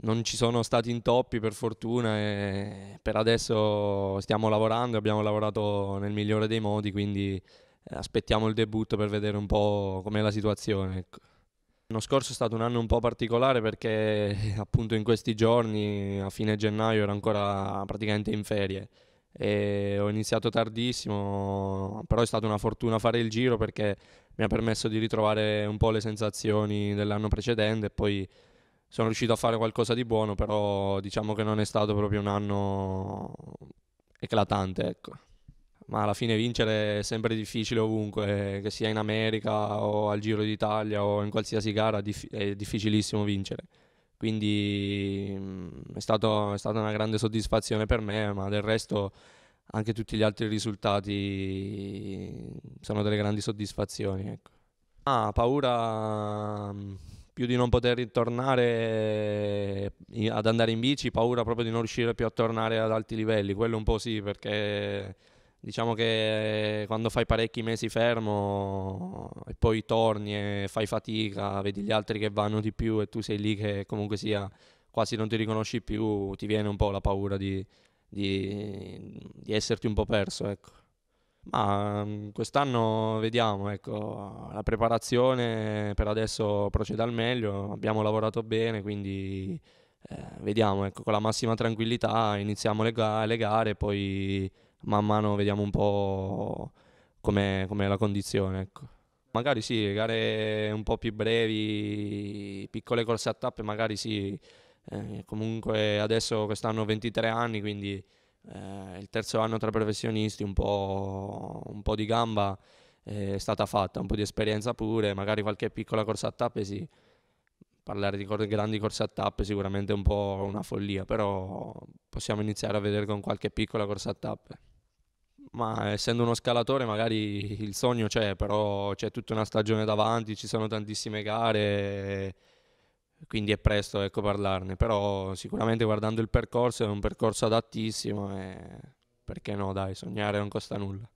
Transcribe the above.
non ci sono stati intoppi per fortuna e per adesso stiamo lavorando, e abbiamo lavorato nel migliore dei modi, quindi eh, aspettiamo il debutto per vedere un po' com'è la situazione. Ecco. L'anno scorso è stato un anno un po' particolare perché appunto in questi giorni, a fine gennaio, ero ancora praticamente in ferie e ho iniziato tardissimo, però è stata una fortuna fare il giro perché mi ha permesso di ritrovare un po' le sensazioni dell'anno precedente e poi sono riuscito a fare qualcosa di buono, però diciamo che non è stato proprio un anno eclatante, ecco. Ma alla fine vincere è sempre difficile ovunque, che sia in America o al Giro d'Italia o in qualsiasi gara è difficilissimo vincere. Quindi mm, è, stato, è stata una grande soddisfazione per me, ma del resto anche tutti gli altri risultati sono delle grandi soddisfazioni. Ecco. Ah, paura mm, più di non poter ritornare eh, ad andare in bici, paura proprio di non riuscire più a tornare ad alti livelli, quello un po' sì perché diciamo che eh, quando fai parecchi mesi fermo e poi torni e fai fatica, vedi gli altri che vanno di più e tu sei lì che comunque sia quasi non ti riconosci più, ti viene un po' la paura di, di, di esserti un po' perso. Ecco. Ma mm, quest'anno vediamo, ecco, la preparazione per adesso procede al meglio, abbiamo lavorato bene, quindi eh, vediamo, ecco, con la massima tranquillità iniziamo le, ga- le gare, poi man mano vediamo un po' com'è, com'è la condizione, ecco. Magari sì, gare un po' più brevi, piccole corse a tappe, magari sì, eh, comunque adesso quest'anno ho 23 anni, quindi eh, il terzo anno tra professionisti, un po', un po di gamba eh, è stata fatta, un po' di esperienza pure, magari qualche piccola corsa a tappe sì. Parlare di cor- grandi corse a tappe è sicuramente un po' una follia, però possiamo iniziare a vedere con qualche piccola corsa a tappe. Ma essendo uno scalatore magari il sogno c'è, però c'è tutta una stagione davanti, ci sono tantissime gare quindi è presto ecco, parlarne, però sicuramente guardando il percorso è un percorso adattissimo e perché no dai, sognare non costa nulla.